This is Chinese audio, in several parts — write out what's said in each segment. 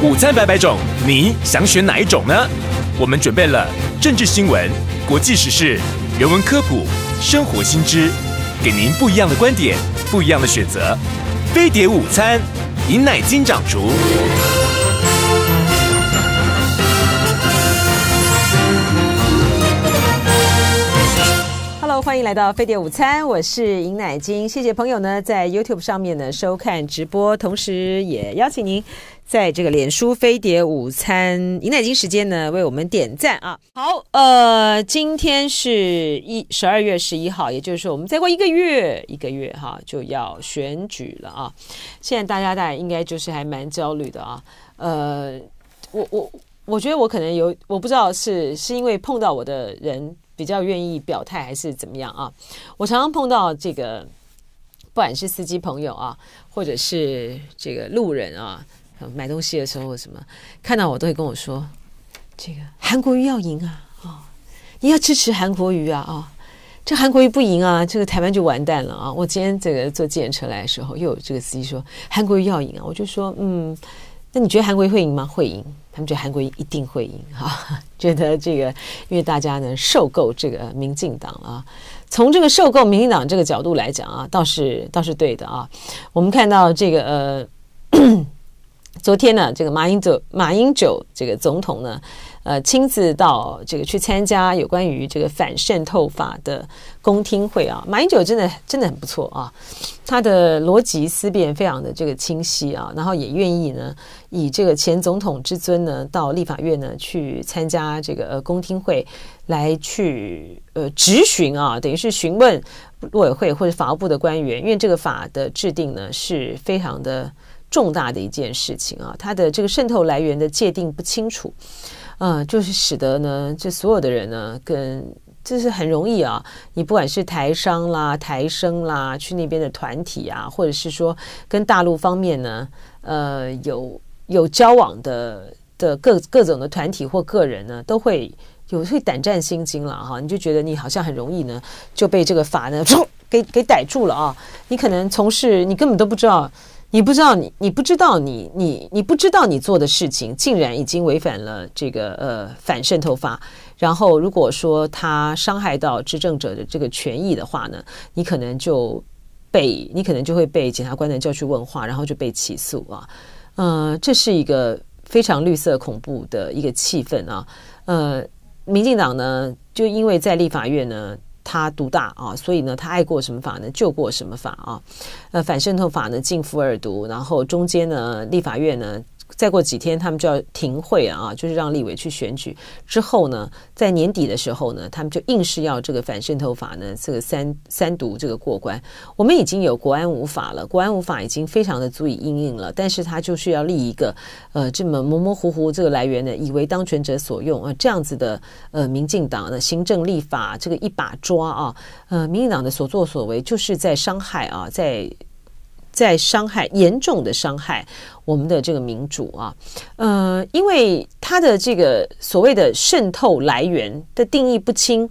午餐百百种，你想选哪一种呢？我们准备了政治新闻、国际时事、人文科普、生活新知，给您不一样的观点，不一样的选择。飞碟午餐，饮奶金掌厨。欢迎来到飞碟午餐，我是尹乃金。谢谢朋友呢，在 YouTube 上面呢收看直播，同时也邀请您在这个脸书飞碟午餐尹乃金时间呢为我们点赞啊。好，呃，今天是一十二月十一号，也就是说我们再过一个月，一个月哈就要选举了啊。现在大家大家应该就是还蛮焦虑的啊。呃，我我我觉得我可能有我不知道是是因为碰到我的人。比较愿意表态还是怎么样啊？我常常碰到这个，不管是司机朋友啊，或者是这个路人啊，买东西的时候什么，看到我都会跟我说：“这个韩国瑜要赢啊，啊，你要支持韩国瑜啊，啊，这韩国瑜不赢啊，这个台湾就完蛋了啊！”我今天这个坐自行车来的时候，又有这个司机说：“韩国瑜要赢啊！”我就说：“嗯。”那你觉得韩国会赢吗？会赢，他们觉得韩国一定会赢啊！觉得这个，因为大家呢受够这个民进党啊，从这个受够民进党这个角度来讲啊，倒是倒是对的啊。我们看到这个呃。昨天呢，这个马英九马英九这个总统呢，呃，亲自到这个去参加有关于这个反渗透法的公听会啊。马英九真的真的很不错啊，他的逻辑思辨非常的这个清晰啊，然后也愿意呢以这个前总统之尊呢，到立法院呢去参加这个呃公听会来去呃质询啊，等于是询问委会或者法务部的官员，因为这个法的制定呢是非常的。重大的一件事情啊，它的这个渗透来源的界定不清楚，嗯，就是使得呢，这所有的人呢，跟就是很容易啊，你不管是台商啦、台生啦，去那边的团体啊，或者是说跟大陆方面呢，呃，有有交往的的各各种的团体或个人呢，都会有会胆战心惊了哈，你就觉得你好像很容易呢就被这个法呢给给逮住了啊，你可能从事你根本都不知道。你不知道，你你不知道，你你你不知道，你做的事情竟然已经违反了这个呃反渗透法。然后如果说他伤害到执政者的这个权益的话呢，你可能就被你可能就会被检察官呢叫去问话，然后就被起诉啊。嗯，这是一个非常绿色恐怖的一个气氛啊。呃，民进党呢，就因为在立法院呢。他独大啊，所以呢，他爱过什么法呢？就过什么法啊。呃，反渗透法呢，进福尔读，然后中间呢，立法院呢。再过几天，他们就要停会啊，就是让立委去选举。之后呢，在年底的时候呢，他们就硬是要这个反渗透法呢，这个三三读这个过关。我们已经有国安五法了，国安五法已经非常的足以应应了，但是它就是要立一个呃这么模模糊糊这个来源的，以为当权者所用啊这样子的呃民进党的行政立法这个一把抓啊，呃民进党的所作所为就是在伤害啊，在。在伤害严重的伤害我们的这个民主啊，呃，因为它的这个所谓的渗透来源的定义不清。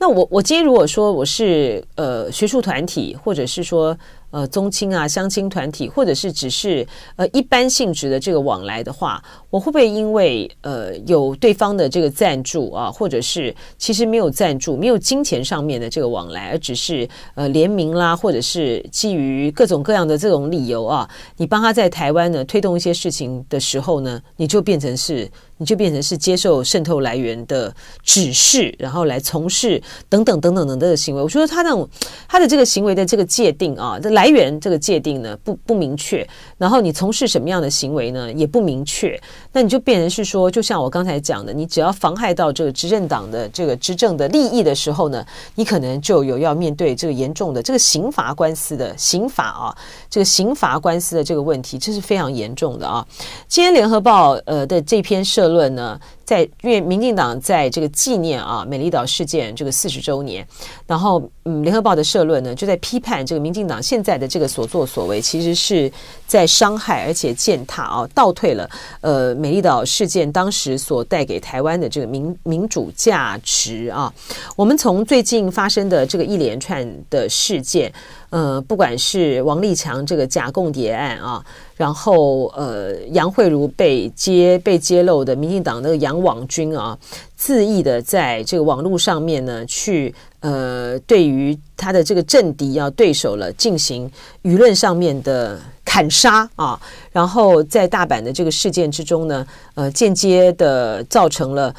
那我我今天如果说我是呃学术团体，或者是说。呃，宗亲啊，相亲团体，或者是只是呃一般性质的这个往来的话，我会不会因为呃有对方的这个赞助啊，或者是其实没有赞助、没有金钱上面的这个往来，而只是呃联名啦，或者是基于各种各样的这种理由啊，你帮他在台湾呢推动一些事情的时候呢，你就变成是，你就变成是接受渗透来源的指示，然后来从事等等等等等等的行为。我觉得他那种他的这个行为的这个界定啊，这。来源这个界定呢不不明确，然后你从事什么样的行为呢也不明确，那你就变成是说，就像我刚才讲的，你只要妨害到这个执政党的这个执政的利益的时候呢，你可能就有要面对这个严重的这个刑罚官司的刑罚啊，这个刑罚官司的这个问题，这是非常严重的啊。今天联合报呃的这篇社论呢。在因为民进党在这个纪念啊美丽岛事件这个四十周年，然后嗯联合报的社论呢就在批判这个民进党现在的这个所作所为，其实是在伤害而且践踏啊倒退了呃美丽岛事件当时所带给台湾的这个民民主价值啊。我们从最近发生的这个一连串的事件。呃，不管是王立强这个假共谍案啊，然后呃，杨慧茹被揭被揭露的，民进党那个杨网军啊，恣意的在这个网络上面呢，去呃，对于他的这个政敌要对手了进行舆论上面的砍杀啊，然后在大阪的这个事件之中呢，呃，间接的造成了。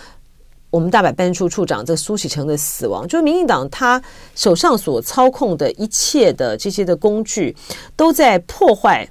我们大阪办事处长这苏启成的死亡，就是民进党他手上所操控的一切的这些的工具，都在破坏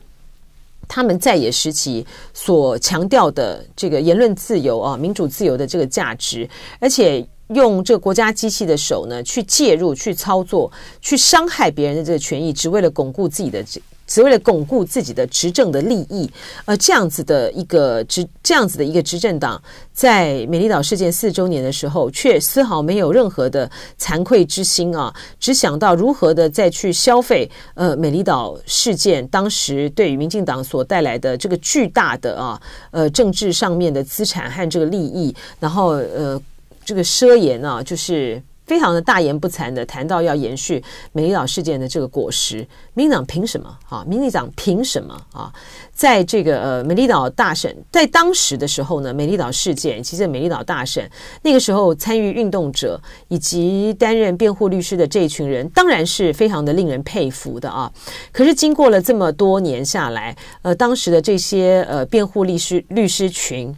他们在野时期所强调的这个言论自由啊、民主自由的这个价值，而且用这个国家机器的手呢去介入、去操作、去伤害别人的这个权益，只为了巩固自己的这。只为了巩固自己的执政的利益，呃，这样子的一个执，这样子的一个执政党，在美丽岛事件四周年的时候，却丝毫没有任何的惭愧之心啊，只想到如何的再去消费呃，美丽岛事件当时对于民进党所带来的这个巨大的啊，呃，政治上面的资产和这个利益，然后呃，这个奢言啊，就是。非常的大言不惭的谈到要延续美丽岛事件的这个果实，民进党凭什么啊？民进党凭什么啊？在这个呃美丽岛大审在当时的时候呢，美丽岛事件其实美丽岛大审那个时候参与运动者以及担任辩护律师的这一群人，当然是非常的令人佩服的啊。可是经过了这么多年下来，呃，当时的这些呃辩护律师律师群，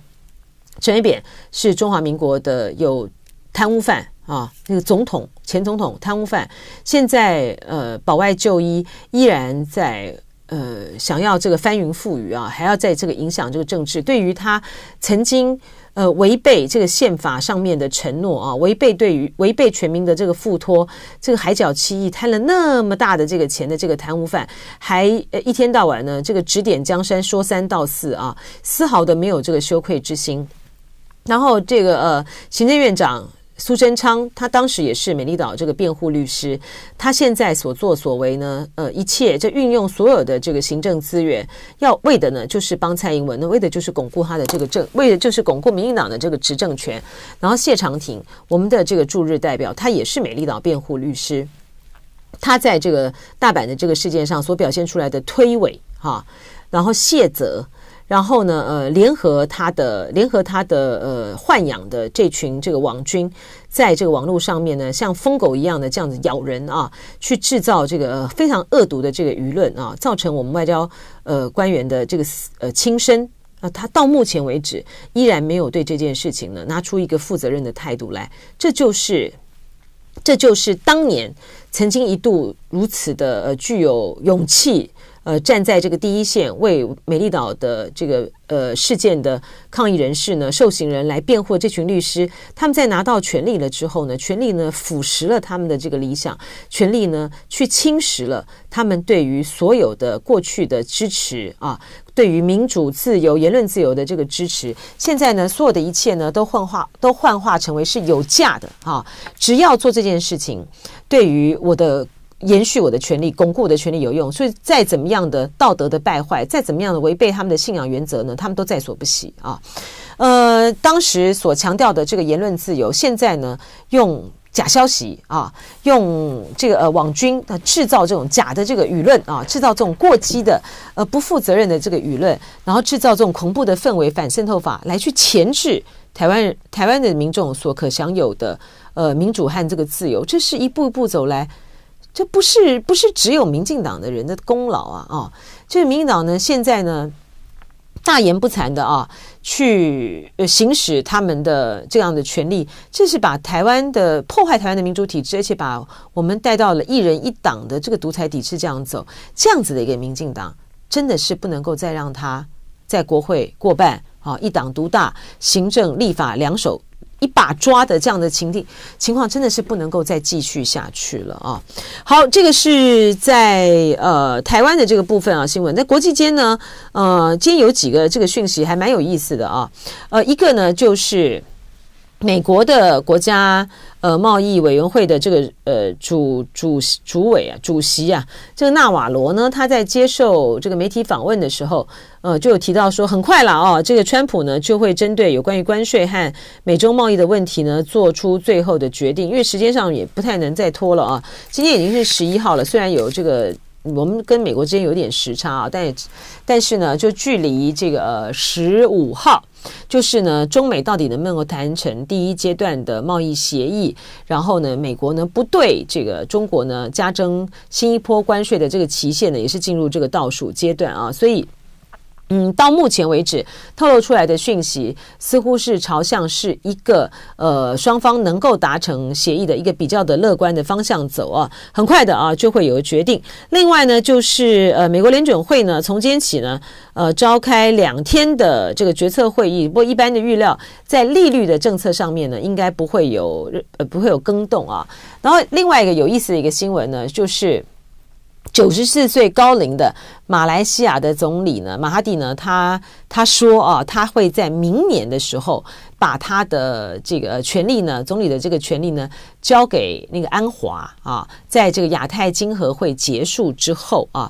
陈水扁是中华民国的有贪污犯。啊，那个总统、前总统贪污犯，现在呃保外就医，依然在呃想要这个翻云覆雨啊，还要在这个影响这个政治。对于他曾经呃违背这个宪法上面的承诺啊，违背对于违背全民的这个付托，这个海角七亿贪了那么大的这个钱的这个贪污犯，还呃、一天到晚呢这个指点江山，说三道四啊，丝毫的没有这个羞愧之心。然后这个呃行政院长。苏贞昌他当时也是美丽岛这个辩护律师，他现在所作所为呢，呃，一切这运用所有的这个行政资源，要为的呢，就是帮蔡英文，那为的就是巩固他的这个政，为的就是巩固民进党的这个执政权。然后谢长廷，我们的这个驻日代表，他也是美丽岛辩护律师，他在这个大阪的这个事件上所表现出来的推诿哈，然后谢泽。然后呢，呃，联合他的联合他的呃豢养的这群这个网军，在这个网络上面呢，像疯狗一样的这样子咬人啊，去制造这个非常恶毒的这个舆论啊，造成我们外交呃官员的这个呃轻生啊，他到目前为止依然没有对这件事情呢拿出一个负责任的态度来，这就是这就是当年曾经一度如此的呃具有勇气。呃，站在这个第一线为美丽岛的这个呃事件的抗议人士呢，受刑人来辩护。这群律师他们在拿到权力了之后呢，权力呢腐蚀了他们的这个理想，权力呢去侵蚀了他们对于所有的过去的支持啊，对于民主、自由、言论自由的这个支持。现在呢，所有的一切呢都幻化，都幻化成为是有价的啊！只要做这件事情，对于我的。延续我的权利，巩固我的权利有用，所以再怎么样的道德的败坏，再怎么样的违背他们的信仰原则呢？他们都在所不惜啊！呃，当时所强调的这个言论自由，现在呢用假消息啊，用这个呃网军他制造这种假的这个舆论啊，制造这种过激的呃不负责任的这个舆论，然后制造这种恐怖的氛围，反渗透法来去钳制台湾台湾的民众所可享有的呃民主和这个自由，这是一步一步走来。这不是不是只有民进党的人的功劳啊！啊，这民进党呢，现在呢，大言不惭的啊，去行使他们的这样的权利，这是把台湾的破坏台湾的民主体制，而且把我们带到了一人一党的这个独裁体制这样走，这样子的一个民进党，真的是不能够再让他在国会过半啊，一党独大，行政立法两手。一把抓的这样的情境情况，真的是不能够再继续下去了啊！好，这个是在呃台湾的这个部分啊新闻。那国际间呢，呃，今天有几个这个讯息还蛮有意思的啊。呃，一个呢就是。美国的国家呃贸易委员会的这个呃主主席主委啊，主席啊，这个纳瓦罗呢，他在接受这个媒体访问的时候，呃，就有提到说，很快了啊，这个川普呢就会针对有关于关税和美洲贸易的问题呢做出最后的决定，因为时间上也不太能再拖了啊。今天已经是十一号了，虽然有这个。我们跟美国之间有点时差啊，但但是呢，就距离这个呃十五号，就是呢，中美到底能不能谈成第一阶段的贸易协议？然后呢，美国呢不对这个中国呢加征新一波关税的这个期限呢，也是进入这个倒数阶段啊，所以。嗯，到目前为止透露出来的讯息，似乎是朝向是一个呃双方能够达成协议的一个比较的乐观的方向走啊，很快的啊就会有决定。另外呢，就是呃美国联准会呢从今天起呢呃召开两天的这个决策会议，不过一般的预料在利率的政策上面呢应该不会有呃不会有更动啊。然后另外一个有意思的一个新闻呢就是。九十四岁高龄的马来西亚的总理呢，马哈蒂呢，他他说啊，他会在明年的时候把他的这个权力呢，总理的这个权力呢，交给那个安华啊，在这个亚太经合会结束之后啊。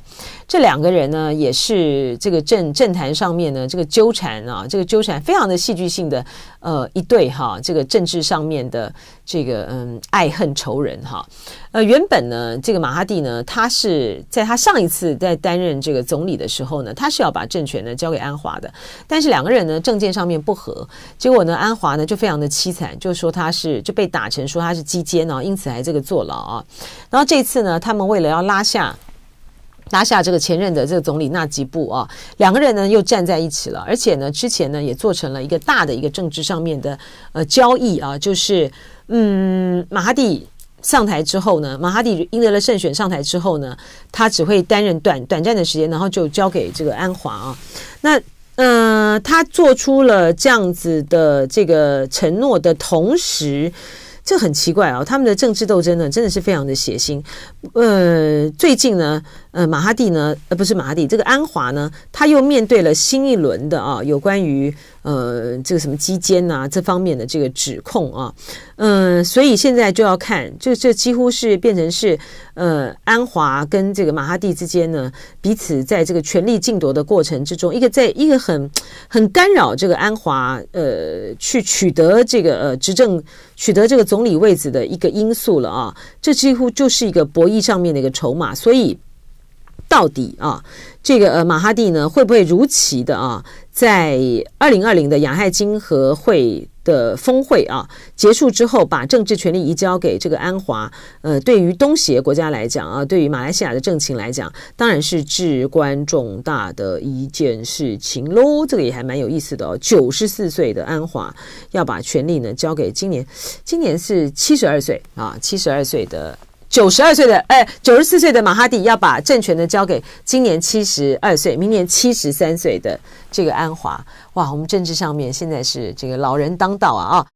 这两个人呢，也是这个政政坛上面呢，这个纠缠啊，这个纠缠非常的戏剧性的，呃，一对哈，这个政治上面的这个嗯爱恨仇人哈，呃，原本呢，这个马哈蒂呢，他是在他上一次在担任这个总理的时候呢，他是要把政权呢交给安华的，但是两个人呢政见上面不和，结果呢安华呢就非常的凄惨，就说他是就被打成说他是奸啊，因此还这个坐牢啊，然后这次呢，他们为了要拉下。拿下这个前任的这个总理纳吉布啊，两个人呢又站在一起了，而且呢之前呢也做成了一个大的一个政治上面的呃交易啊，就是嗯，马哈蒂上台之后呢，马哈蒂赢得了胜选上台之后呢，他只会担任短短暂的时间，然后就交给这个安华啊。那呃，他做出了这样子的这个承诺的同时，这很奇怪啊，他们的政治斗争呢真的是非常的血腥。呃，最近呢。呃，马哈蒂呢？呃，不是马哈蒂，这个安华呢，他又面对了新一轮的啊，有关于呃这个什么基尖啊这方面的这个指控啊，嗯，所以现在就要看，就这几乎是变成是呃安华跟这个马哈蒂之间呢彼此在这个权力竞夺的过程之中，一个在一个很很干扰这个安华呃去取得这个呃执政取得这个总理位置的一个因素了啊，这几乎就是一个博弈上面的一个筹码，所以。到底啊，这个呃马哈蒂呢会不会如期的啊，在二零二零的亚太经合会的峰会啊结束之后，把政治权力移交给这个安华？呃，对于东协国家来讲啊，对于马来西亚的政情来讲，当然是至关重大的一件事情喽。这个也还蛮有意思的哦，九十四岁的安华要把权力呢交给今年，今年是七十二岁啊，七十二岁的。九十二岁的哎，九十四岁的马哈蒂要把政权呢交给今年七十二岁、明年七十三岁的这个安华。哇，我们政治上面现在是这个老人当道啊啊！